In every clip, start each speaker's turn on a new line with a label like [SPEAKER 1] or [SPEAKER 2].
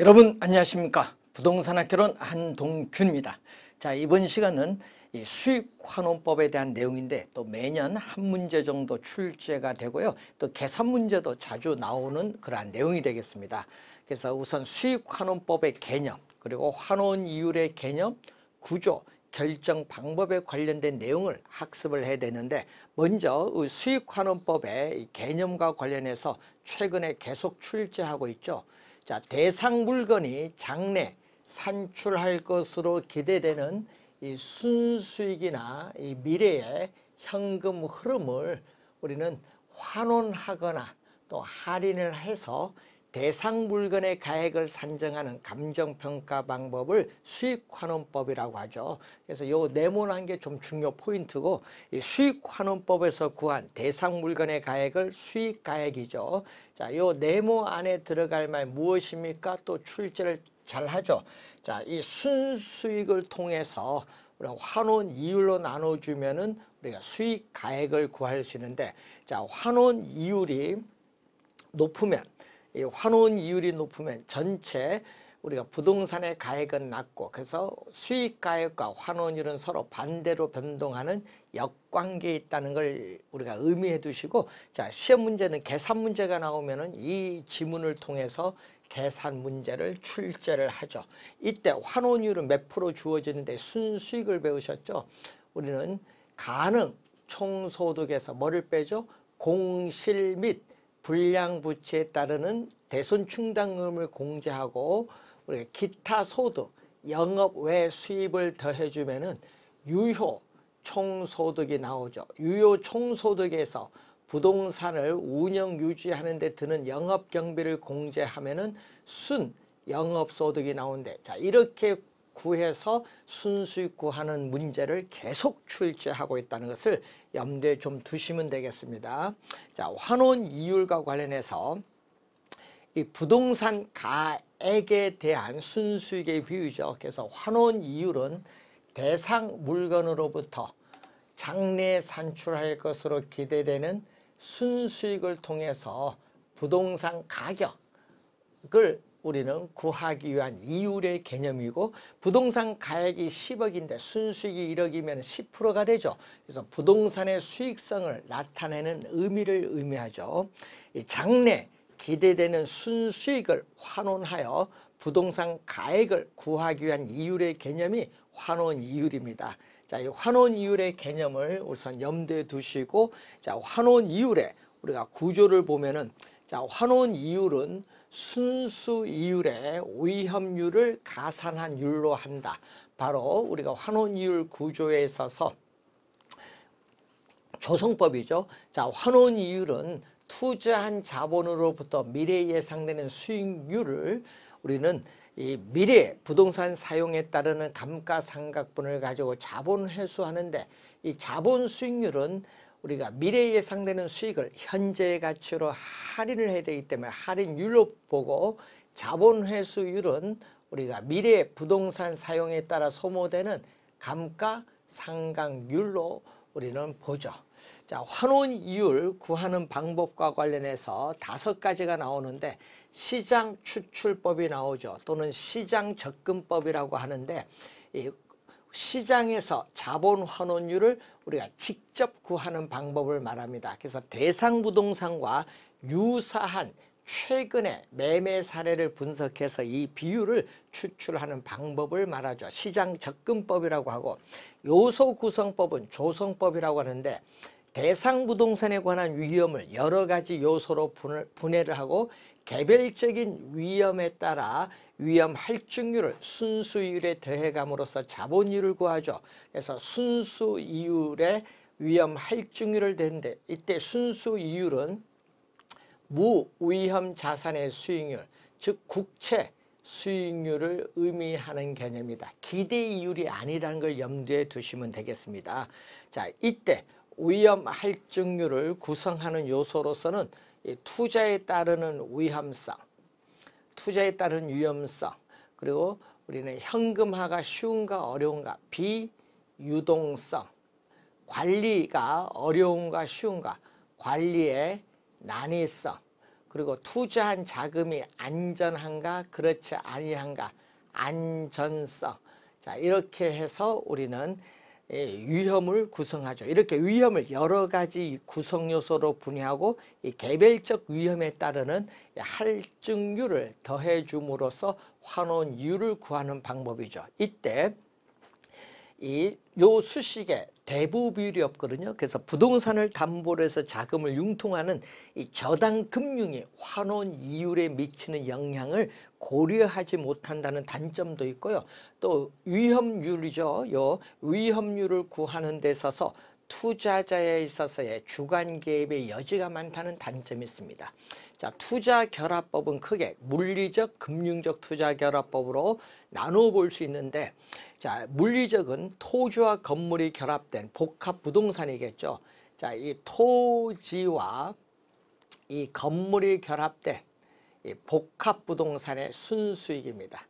[SPEAKER 1] 여러분 안녕하십니까 부동산 학개론 한동균입니다 자 이번 시간은 이 수익환원법에 대한 내용인데 또 매년 한 문제 정도 출제가 되고요 또 계산 문제도 자주 나오는 그러한 내용이 되겠습니다 그래서 우선 수익환원법의 개념 그리고 환원 이율의 개념 구조 결정 방법에 관련된 내용을 학습을 해야 되는데 먼저 수익환원법의 개념과 관련해서 최근에 계속 출제하고 있죠 자, 대상 물건이 장래 산출할 것으로 기대되는 이 순수익이나 이 미래의 현금 흐름을 우리는 환원하거나 또 할인을 해서 대상 물건의 가액을 산정하는 감정평가 방법을 수익환원법이라고 하죠. 그래서 요 네모난 게 좀 중요 포인트고 이 수익환원법에서 구한 대상 물건의 가액을 수익가액이죠. 자, 요 네모 안에 들어갈 말 무엇입니까? 또 출제를 잘 하죠. 자, 이 순수익을 통해서 우리가 환원 이율로 나눠주면은 우리가 수익 가액을 구할 수 있는데 자 환원 이율이 높으면 이 환원 이율이 높으면 전체 우리가 부동산의 가액은 낮고 그래서 수익 가액과 환원율은 서로 반대로 변동하는 역관계 있다는 걸 우리가 의미해 두시고 자 시험 문제는 계산 문제가 나오면은 이 지문을 통해서 계산 문제를 출제를 하죠. 이때 환원율은 몇 프로 주어지는데 순수익을 배우셨죠. 우리는 가능 총소득에서 뭐를 빼죠? 공실 및 불량 부채에 따르는 대손 충당금을 공제하고 우리 기타 소득, 영업 외 수입을 더해주면은 유효 총소득이 나오죠. 유효 총소득에서 부동산을 운영 유지하는 데 드는 영업 경비를 공제하면은 순 영업 소득이 나온대자 이렇게 구해서 순수익 구하는 문제를 계속 출제하고 있다는 것을 염두에 좀 두시면 되겠습니다. 자, 환원 이율과 관련해서 이 부동산 가액에 대한 순수익의 비율죠 그래서 환원 이율은 대상 물건으로부터 장래 산출할 것으로 기대되는 순수익을 통해서 부동산 가격을 우리는 구하기 위한 이율의 개념이고 부동산 가액이 10억인데 순수익이 1억이면 10%가 되죠. 그래서 부동산의 수익성을 나타내는 의미를 의미하죠. 장래 기대되는 순수익을 환원하여 부동산 가액을 구하기 위한 이율의 개념이 환원 이율입니다. 자, 이 환원 이율의 개념을 우선 염두에 두시고 자, 환원 이율에 우리가 구조를 보면은 자, 환원 이율은 순수 이율의 위험률을 가산한 율로 한다. 바로 우리가 환원이율 구조에 있어서 조성법이죠. 자, 환원이율은 투자한 자본으로부터 미래 예상되는 수익률을 우리는 이 미래 부동산 사용에 따르는 감가상각분을 가지고 자본 회수하는데 이 자본 수익률은 우리가 미래에 예상되는 수익을 현재의 가치로 할인을 해야 되기 때문에 할인율로 보고 자본회수율은 우리가 미래 부동산 사용에 따라 소모되는 감가 상각률로 우리는 보죠. 자, 환원율 구하는 방법과 관련해서 다섯 가지가 나오는데 시장 추출법이 나오죠. 또는 시장 접근법이라고 하는데 이 시장에서 자본 환원율을 우리가 직접 구하는 방법을 말합니다. 그래서 대상 부동산과 유사한 최근의 매매 사례를 분석해서 이 비율을 추출하는 방법을 말하죠. 시장 접근법이라고 하고 요소 구성법은 조성법이라고 하는데 대상 부동산에 관한 위험을 여러 가지 요소로 분해를 하고 개별적인 위험에 따라 위험 할증률을 순수율에 대해감으로써 자본율을 구하죠. 그래서 순수이율에 위험 할증률을 댄데 이때 순수이율은 무위험 자산의 수익률 즉 국채 수익률을 의미하는 개념이다. 기대이율이 아니라는 걸 염두에 두시면 되겠습니다. 자 이때 위험 할증률을 구성하는 요소로서는 투자에 따르는 위험성 투자에 따른 위험성 그리고 우리는 현금화가 쉬운가 어려운가 비유동성 관리가 어려운가 쉬운가 관리의 난이성 그리고 투자한 자금이 안전한가 그렇지 아니한가 안전성 자 이렇게 해서 우리는 예, 위험을 구성하죠. 이렇게 위험을 여러 가지 구성 요소로 분해하고 개별적 위험에 따르는 할증률을 더해줌으로써 환원율을 구하는 방법이죠. 이때 이 요 수식에 대부 비율이 없거든요. 그래서 부동산을 담보로 해서 자금을 융통하는 이 저당 금융이 환원 이율에 미치는 영향을 고려하지 못한다는 단점도 있고요. 또 위험률이죠. 요 위험률을 구하는 데 있어서 투자자에 있어서의 주관 개입의 여지가 많다는 단점이 있습니다. 자, 투자 결합법은 크게 물리적, 금융적 투자 결합법으로 나누어 볼 수 있는데 자, 물리적은 토지와 건물이 결합된 복합 부동산이겠죠. 자, 이 토지와 이 건물이 결합된 이 복합 부동산의 순수익입니다.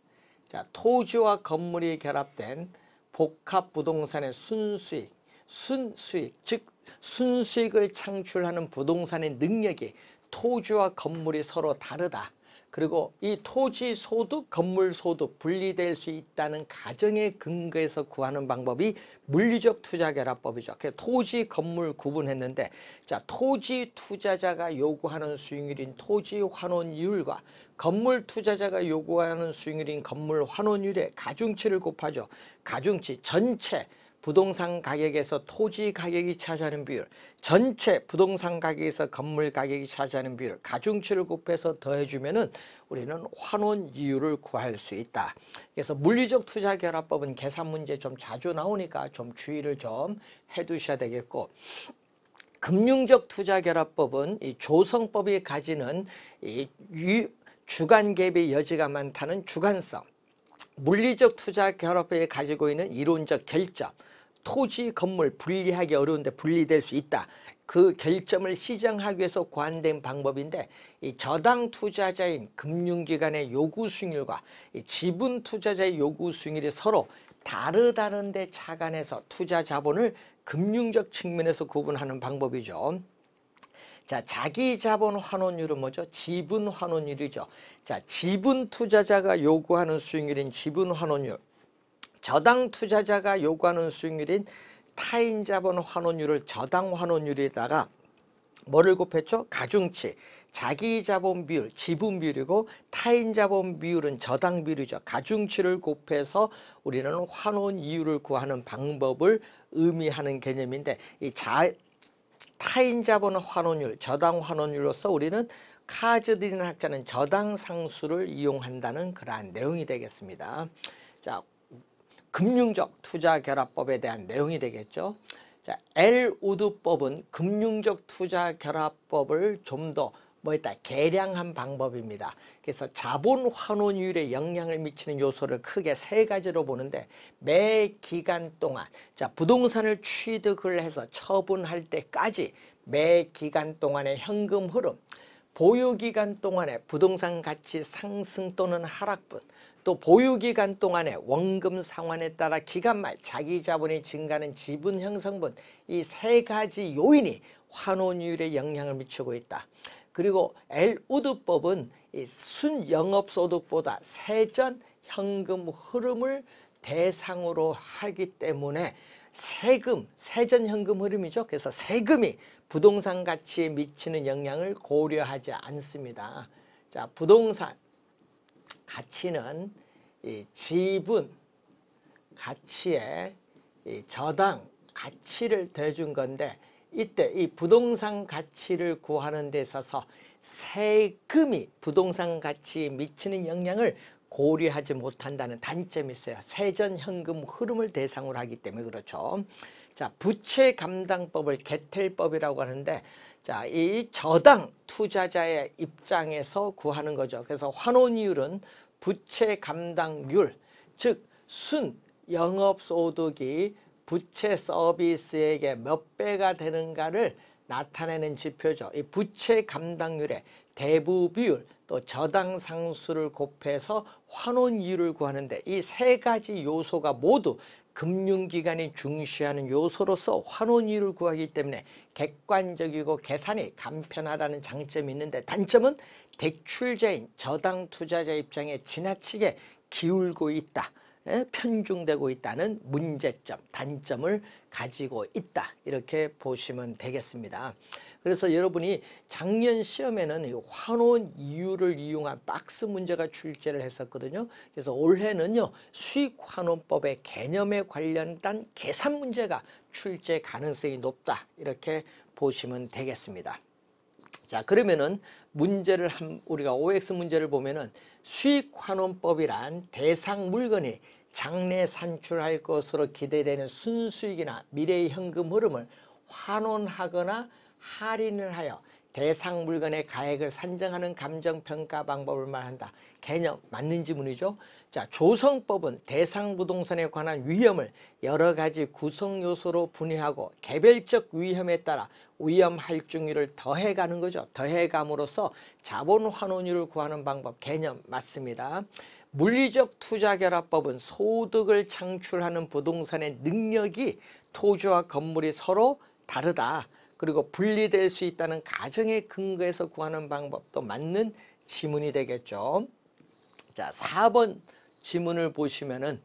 [SPEAKER 1] 자, 토지와 건물이 결합된 복합 부동산의 순수익 순수익, 즉 순수익을 창출하는 부동산의 능력이 토지와 건물이 서로 다르다. 그리고 이 토지 소득, 건물 소득 분리될 수 있다는 가정의 근거에서 구하는 방법이 물리적 투자 결합법이죠. 토지 건물 구분했는데 자, 토지 투자자가 요구하는 수익률인 토지 환원율과 건물 투자자가 요구하는 수익률인 건물 환원율의 가중치를 곱하죠. 가중치 전체 부동산 가격에서 토지 가격이 차지하는 비율, 전체 부동산 가격에서 건물 가격이 차지하는 비율, 가중치를 곱해서 더해주면 은 우리는 환원 이유를 구할 수 있다. 그래서 물리적 투자 결합법은 계산 문제 좀 자주 나오니까 좀 주의를 좀 해두셔야 되겠고 금융적 투자 결합법은 이 조성법이 가지는 이 주간 갭의 여지가 많다는 주관성 물리적 투자 결합에 가지고 있는 이론적 결점 토지 건물 분리하기 어려운데 분리될 수 있다. 그 결점을 시정하기 위해서 고안된 방법인데 이 저당 투자자인 금융기관의 요구 수익률과 이 지분 투자자의 요구 수익률이 서로 다르다는 데 착안해서 투자 자본을 금융적 측면에서 구분하는 방법이죠. 자, 자기 자본 환원율은 뭐죠? 지분 환원율이죠. 자, 지분 투자자가 요구하는 수익률인 지분 환원율. 저당 투자자가 요구하는 수익률인 타인 자본 환원율을 저당 환원율에다가 뭐를 곱했죠? 가중치, 자기 자본 비율, 지분 비율이고 타인 자본 비율은 저당 비율이죠. 가중치를 곱해서 우리는 환원 이율을 구하는 방법을 의미하는 개념인데 이 자, 타인 자본 환원율, 저당 환원율로서 우리는 카즈는 학자는 저당 상수를 이용한다는 그러한 내용이 되겠습니다. 자, 금융적 투자 결합법에 대한 내용이 되겠죠. 자, L 우드법은 금융적 투자 결합법을 좀 더 뭐였다 개량한 방법입니다. 그래서 자본 환원율에 영향을 미치는 요소를 크게 세 가지로 보는데 매 기간 동안 자 부동산을 취득을 해서 처분할 때까지 매 기간 동안의 현금 흐름 보유 기간 동안의 부동산 가치 상승 또는 하락분 또 보유기간 동안에 원금 상환에 따라 기간말, 자기 자본이 증가하는 지분 형성분 이 세 가지 요인이 환원율에 영향을 미치고 있다. 그리고 엘우드법은 순영업소득보다 세전 현금 흐름을 대상으로 하기 때문에 세금, 세전 현금 흐름이죠. 그래서 세금이 부동산 가치에 미치는 영향을 고려하지 않습니다. 자, 부동산 가치는 이 지분, 가치에 이 저당 가치를 대준 건데 이때 이 부동산 가치를 구하는 데 있어서 세금이 부동산 가치에 미치는 영향을 고려하지 못한다는 단점이 있어요. 세전 현금 흐름을 대상으로 하기 때문에 그렇죠. 자, 부채 감당법을 개텔법이라고 하는데 자, 이 저당 투자자의 입장에서 구하는 거죠. 그래서 환원율은 부채 감당률, 즉 순 영업소득이 부채 서비스에게 몇 배가 되는가를 나타내는 지표죠. 이 부채 감당률의 대부 비율 또 저당 상수를 곱해서 환원율을 구하는데 이 세 가지 요소가 모두 금융기관이 중시하는 요소로서 환원율을 구하기 때문에 객관적이고 계산이 간편하다는 장점이 있는데 단점은 대출자인 저당 투자자 입장에 지나치게 기울고 있다. 예, 편중되고 있다는 문제점, 단점을 가지고 있다. 이렇게 보시면 되겠습니다. 그래서 여러분이 작년 시험에는 환원 이유를 이용한 박스 문제가 출제를 했었거든요. 그래서 올해는요. 수익 환원법의 개념에 관련된 계산 문제가 출제 가능성이 높다. 이렇게 보시면 되겠습니다. 자 그러면은 문제를 한 우리가 OX 문제를 보면은 수익환원법이란 대상 물건이 장래 산출할 것으로 기대되는 순수익이나 미래의 현금 흐름을 환원하거나 할인을 하여 대상 물건의 가액을 산정하는 감정평가 방법을 말한다. 개념 맞는 지문이죠. 자, 조성법은 대상 부동산에 관한 위험을 여러 가지 구성 요소로 분해하고 개별적 위험에 따라 위험 할증률을 더해가는 거죠. 더해감으로써 자본 환원율을 구하는 방법 개념 맞습니다. 물리적 투자결합법은 소득을 창출하는 부동산의 능력이 토지와 건물이 서로 다르다. 그리고 분리될 수 있다는 가정의 근거에서 구하는 방법도 맞는 지문이 되겠죠. 자, 4번 지문을 보시면은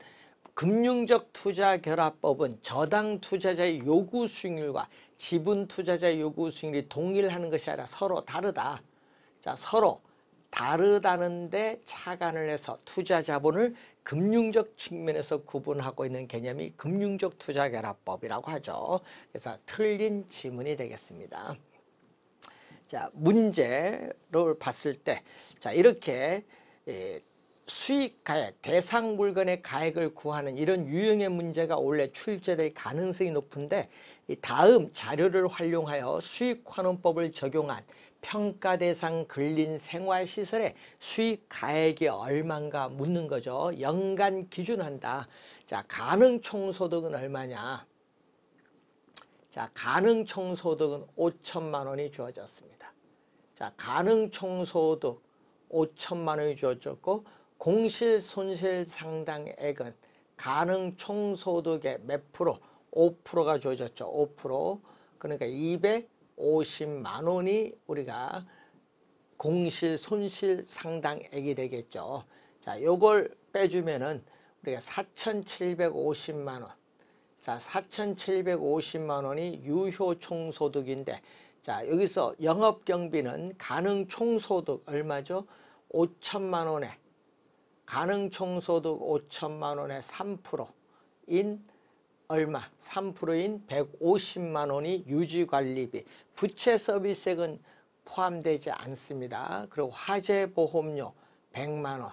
[SPEAKER 1] 금융적 투자 결합법은 저당 투자자의 요구 수익률과 지분 투자자의 요구 수익률이 동일하는 것이 아니라 서로 다르다. 자, 서로 다르다는데 차관을 해서 투자 자본을 금융적 측면에서 구분하고 있는 개념이 금융적 투자 결합법이라고 하죠. 그래서 틀린 지문이 되겠습니다. 자 문제를 봤을 때자 이렇게 예, 수익가액, 대상 물건의 가액을 구하는 이런 유형의 문제가 원래 출제될 가능성이 높은데 이 다음 자료를 활용하여 수익환원법을 적용한 평가 대상 근린 생활시설의 수익 가액이 얼만가 묻는 거죠. 연간 기준한다. 자, 가능 총소득은 얼마냐? 자, 가능 총소득은 5천만 원이 주어졌습니다. 자, 가능 총소득 5천만 원이 주어졌고 공실 손실 상당액은 가능 총소득의 몇 프로? 5%가 조졌죠 5%. 그러니까 250만 원이 우리가 공실 손실 상당액이 되겠죠. 자, 요걸 빼주면은 우리가 4,750만 원. 자, 4,750만 원이 유효 총소득인데 자, 여기서 영업 경비는 가능 총소득 얼마죠? 5천만 원에 가능 총소득 5천만 원의 3%인 얼마 3%인 150만 원이 유지관리비 부채 서비스액은 포함되지 않습니다. 그리고 화재보험료 100만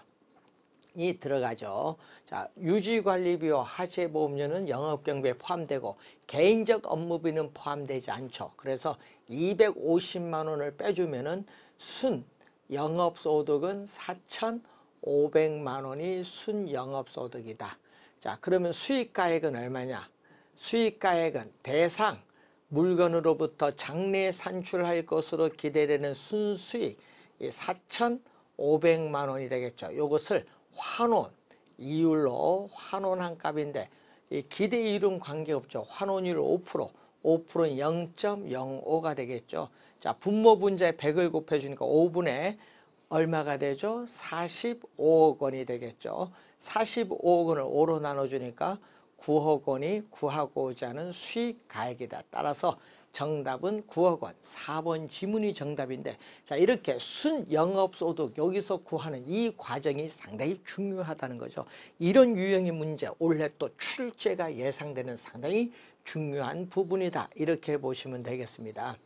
[SPEAKER 1] 원이 들어가죠. 자, 유지관리비와 화재보험료는 영업경비에 포함되고 개인적 업무비는 포함되지 않죠. 그래서 250만 원을 빼주면은 순 영업소득은 4천 500만 원이 순영업소득이다. 자, 그러면 수익가액은 얼마냐? 수익가액은 대상 물건으로부터 장래 산출할 것으로 기대되는 순수익 이 4,500만 원이 되겠죠. 이것을 환원, 이율로 환원한 값인데 이 기대 이율은 관계없죠. 환원율 5%, 5%는 0.05가 되겠죠. 자, 분모 분자에 100을 곱해주니까 5분의 얼마가 되죠? 45억 원이 되겠죠. 45억 원을 5로 나눠주니까 9억 원이 구하고 자 하는 수익 가액이다. 따라서 정답은 9억 원. 4번 지문이 정답인데 자 이렇게 순 영업소득 여기서 구하는 이 과정이 상당히 중요하다는 거죠. 이런 유형의 문제 올해 또 출제가 예상되는 상당히 중요한 부분이다. 이렇게 보시면 되겠습니다.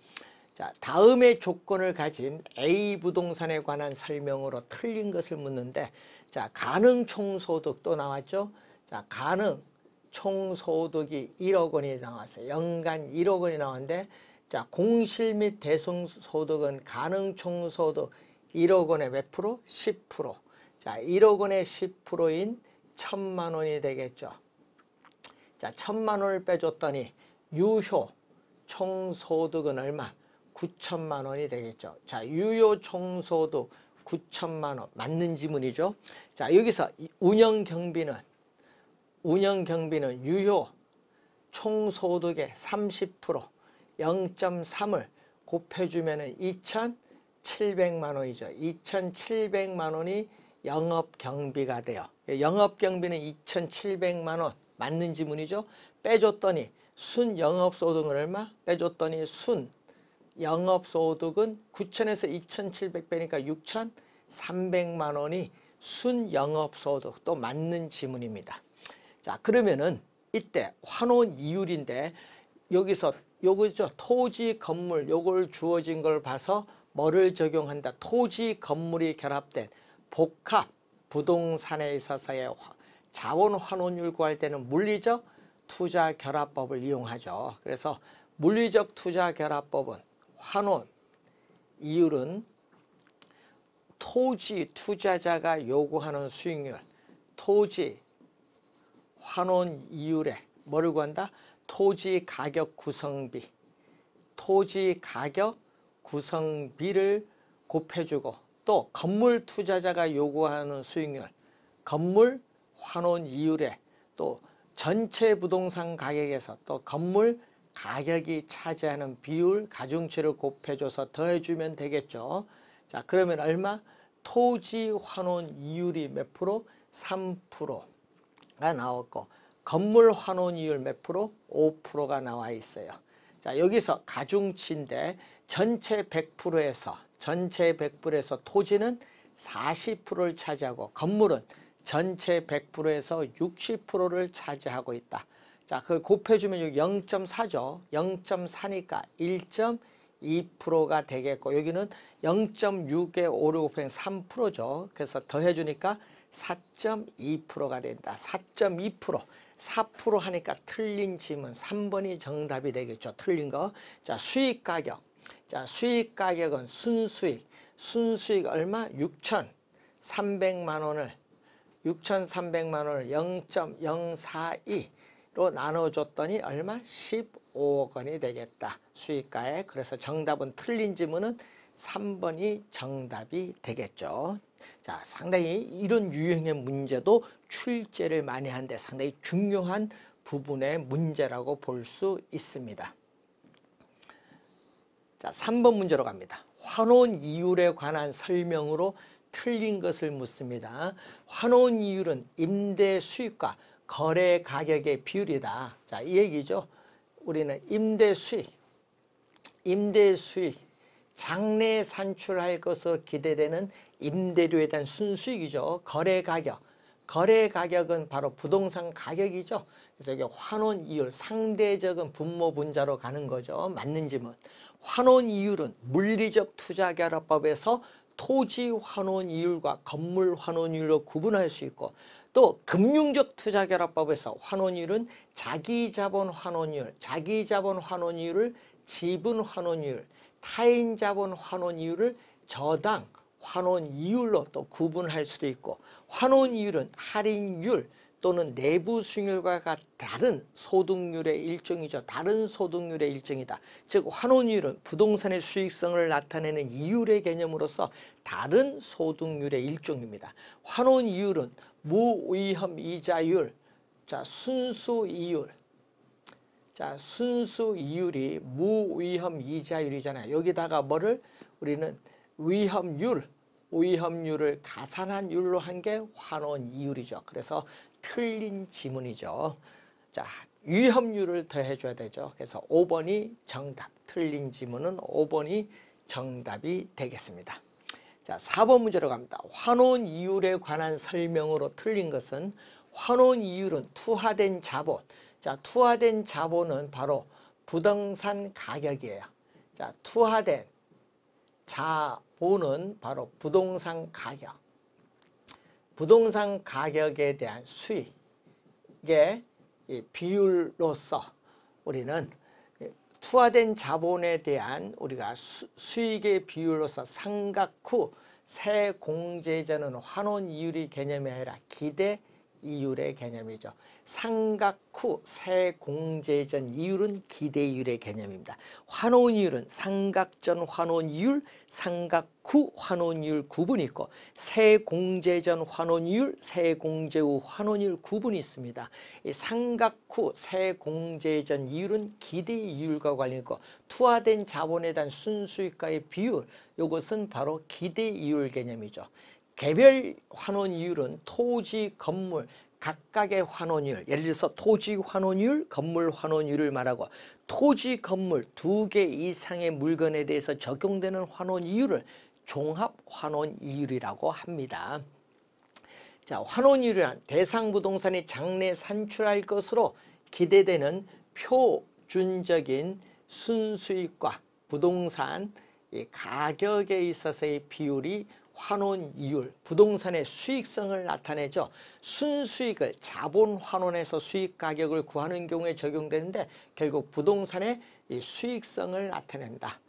[SPEAKER 1] 자, 다음의 조건을 가진 A 부동산에 관한 설명으로 틀린 것을 묻는데 자, 가능 총소득 또 나왔죠? 자, 가능 총소득이 1억 원이 나왔어요. 연간 1억 원이 나왔는데 자, 공실 및 대성소득은 가능 총소득 1억 원의 몇 프로? 10%. 자, 1억 원의 10%인 1 천만 원이 되겠죠. 자, 1 천만 원을 빼줬더니 유효 총소득은 얼마? 9천만 원이 되겠죠. 자, 유효 총소도 9천만 원 맞는 지문이죠. 자, 여기서 운영 경비는 운영 경비는 유효 총소득의 30% 0.3을 곱해주면 은 2,700만 원이죠. 2,700만 원이 영업 경비가 돼요. 영업 경비는 2,700만 원 맞는 지문이죠. 빼줬더니 순 영업 소득은 얼마? 빼줬더니 순 영업소득은 9천에서 2,700배니까 6,300만 원이 순영업소득 또 맞는 지문입니다. 자 그러면은 이때 환원 이율인데 여기서 요거죠 토지 건물 요걸 주어진 걸 봐서 뭐를 적용한다 토지 건물이 결합된 복합 부동산에 있어서의 자원 환원율 구할 때는 물리적 투자 결합법을 이용하죠 그래서 물리적 투자 결합법은 환원, 이율은 토지 투자자가 요구하는 수익률, 토지 환원 이율에 뭐를 구한다? 토지 가격 구성비, 토지 가격 구성비를 곱해주고 또 건물 투자자가 요구하는 수익률, 건물 환원 이율에 또 전체 부동산 가격에서 또 건물 가격이 차지하는 비율 가중치를 곱해줘서 더해주면 되겠죠. 자 그러면 얼마? 토지 환원 이율이 몇 프로? 3%가 나왔고 건물 환원 이율 몇 프로? 5%가 나와 있어요. 자 여기서 가중치인데 전체 100%에서 전체 100%에서 토지는 40%를 차지하고 건물은 전체 100%에서 60%를 차지하고 있다. 자, 그걸 곱해주면 여기 0.4죠. 0.4니까 1.2%가 되겠고 여기는 0.6에 5 곱하면 3%죠. 그래서 더해주니까 4.2%가 된다. 4.2%. 4% 하니까 틀린 질문 3번이 정답이 되겠죠. 틀린 거. 자, 수익 가격. 자, 수익 가격은 순수익. 순수익 얼마? 6,300만 원을 6,300만 원을 0.042로 나눠줬더니 얼마? 15억 원이 되겠다. 수익가에. 그래서 정답은 틀린 지문은 3번이 정답이 되겠죠. 자, 상당히 이런 유형의 문제도 출제를 많이 하는데 상당히 중요한 부분의 문제라고 볼 수 있습니다. 자, 3번 문제로 갑니다. 환원 이율에 관한 설명으로 틀린 것을 묻습니다. 환원 이율은 임대 수익과 거래 가격의 비율이다. 자, 이 얘기죠. 우리는 임대 수익, 임대 수익, 장래 산출할 것으로 기대되는 임대료에 대한 순수익이죠. 거래 가격. 거래 가격은 바로 부동산 가격이죠. 그래서 이게 환원 이율, 상대적인 분모 분자로 가는 거죠. 맞는 지문. 환원 이율은 물리적 투자 결합법에서 토지 환원 이율과 건물 환원 이율로 구분할 수 있고 또 금융적 투자 결합법에서 환원율은 자기 자본 환원율, 자기 자본 환원율을 지분 환원율, 타인 자본 환원율을 저당 환원 이율로 또 구분할 수도 있고 환원 이율은 할인율 또는 내부 수익률과 다른 소득률의 일종이죠. 다른 소득률의 일종이다. 즉 환원율은 부동산의 수익성을 나타내는 이율의 개념으로서 다른 소득률의 일종입니다. 환원 이율은 무위험 이자율, 자 순수 이율, 자 순수 이율이 무위험 이자율이잖아요. 여기다가 뭐를 우리는 위험률, 위험률을 가산한 율로 한 게 환원 이율이죠. 그래서 틀린 지문이죠. 자, 위험률을 더해 줘야 되죠. 그래서 5번이 정답. 틀린 지문은 5번이 정답이 되겠습니다. 자, 4번 문제로 갑니다. 환원 이율에 관한 설명으로 틀린 것은 환원 이율은 투하된 자본. 자, 투하된 자본은 바로 부동산 가격이에요. 자, 투하된 자본은 바로 부동산 가격. 부동산 가격에 대한 수익의 비율로서 우리는 투하된 자본에 대한 우리가 수, 익의 비율로서 상각후 세 공제자는 환원 이율이 개념에 해라 기대 이율의 개념이죠. 삼각후 세공제전 이율은 기대율의 이 개념입니다. 환원이율은 삼각전 환원이율, 삼각후 환원이율 구분이 있고 세공제전 환원이율, 세공제 후 환원이율 구분이 있습니다. 이 삼각후 세공제전 이율은 기대이율과 관련 있고 투하된 자본에 대한 순수익과의 비율, 이것은 바로 기대이율 개념이죠. 개별 환원 이율은 토지, 건물 각각의 환원율, 예를 들어서 토지 환원율, 건물 환원율을 말하고 토지, 건물 두 개 이상의 물건에 대해서 적용되는 환원 이율을 종합 환원 이율이라고 합니다. 자, 환원율이란 대상 부동산이 장래 산출할 것으로 기대되는 표준적인 순수익과 부동산 가격에 있어서의 비율이 환원 이율, 부동산의 수익성을 나타내죠. 순수익을 자본 환원에서 수익 가격을 구하는 경우에 적용되는데 결국 부동산의 이 수익성을 나타낸다.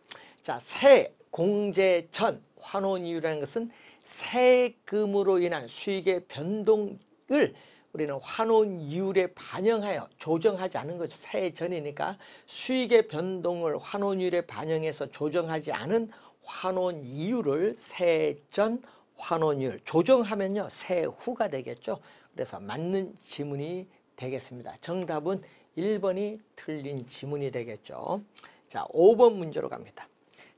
[SPEAKER 1] 자, 세 공제 전 환원 이율이라는 것은 세금으로 인한 수익의 변동을 우리는 환원 이율에 반영하여 조정하지 않은 것이 세전이니까 수익의 변동을 환원율에 이 반영해서 조정하지 않은 환원 이유를 세전 환원율 조정하면요 세후가 되겠죠. 그래서 맞는 지문이 되겠습니다. 정답은 1번이 틀린 지문이 되겠죠. 자, 5번 문제로 갑니다.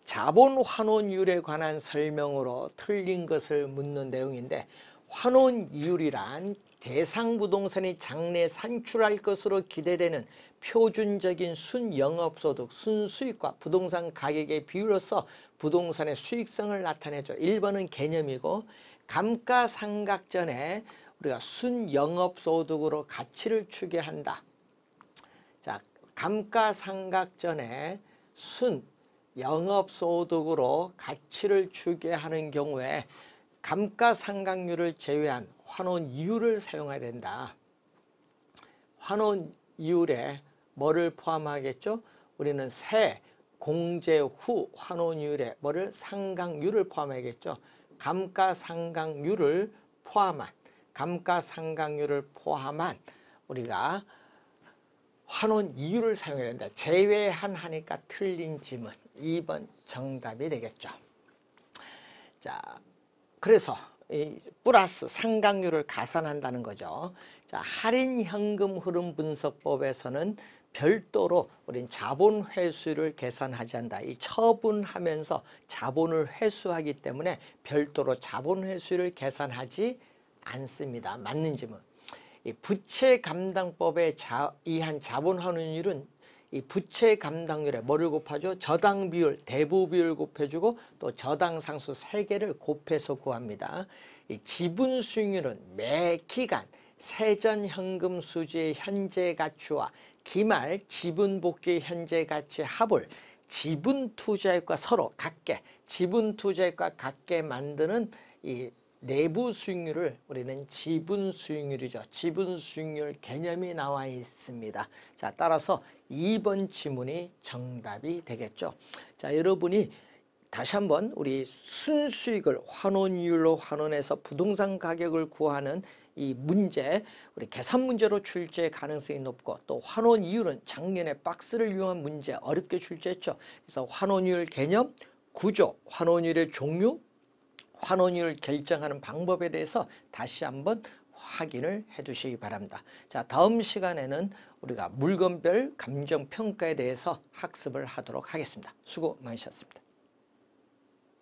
[SPEAKER 1] 자본 환원율에 관한 설명으로 틀린 것을 묻는 내용인데 환원 이율이란 대상 부동산이 장래 산출할 것으로 기대되는 표준적인 순영업소득, 순수익과 부동산 가격의 비율로서 부동산의 수익성을 나타내죠. 1번은 개념이고 감가상각전에 우리가 순영업소득으로 가치를 추계한다. 자, 감가상각전에 순 영업소득으로 가치를 추계하는 경우에 감가상각률을 제외한 환원 이율을 사용해야 된다. 환원 이율에 뭐를 포함하겠죠? 우리는 세, 공제 후 환원율에 뭐를 상각률을 포함하겠죠. 감가상각률을 포함한 감가상각률을 포함한 우리가 환원 이유를 사용해야 된다. 제외한 하니까 틀린 질문 2번 정답이 되겠죠. 자, 그래서 이 플러스 상각률을 가산한다는 거죠. 자, 할인 현금 흐름 분석법에서는 별도로 우린 자본 회수를 계산하지 않다. 이 처분하면서 자본을 회수하기 때문에 별도로 자본 회수를 계산하지 않습니다. 맞는 지문. 이 부채 감당법에 자, 의한 자본 환원율은 이 부채 감당률에 뭐를 곱하죠? 저당 비율, 대부 비율 곱해주고 또 저당 상수 세개를 곱해서 구합니다. 이 지분 수익률은 매 기간 세전 현금 수지의 현재 가치와 기말 지분 복귀 현재 가치 합을 지분 투자액과 서로 같게 지분 투자액과 같게 만드는 이 내부 수익률을 우리는 지분 수익률이죠. 지분 수익률 개념이 나와 있습니다. 자, 따라서 2번 지문이 정답이 되겠죠. 자, 여러분이 다시 한번 우리 순수익을 환원율로 환원해서 부동산 가격을 구하는 이 문제 우리 계산 문제로 출제 가능성이 높고 또 환원 이율은 작년에 박스를 이용한 문제 어렵게 출제했죠. 그래서 환원율 개념, 구조, 환원율의 종류, 환원율 결정하는 방법에 대해서 다시 한번 확인을 해 주시기 바랍니다. 자, 다음 시간에는 우리가 물건별 감정평가에 대해서 학습을 하도록 하겠습니다. 수고 많으셨습니다.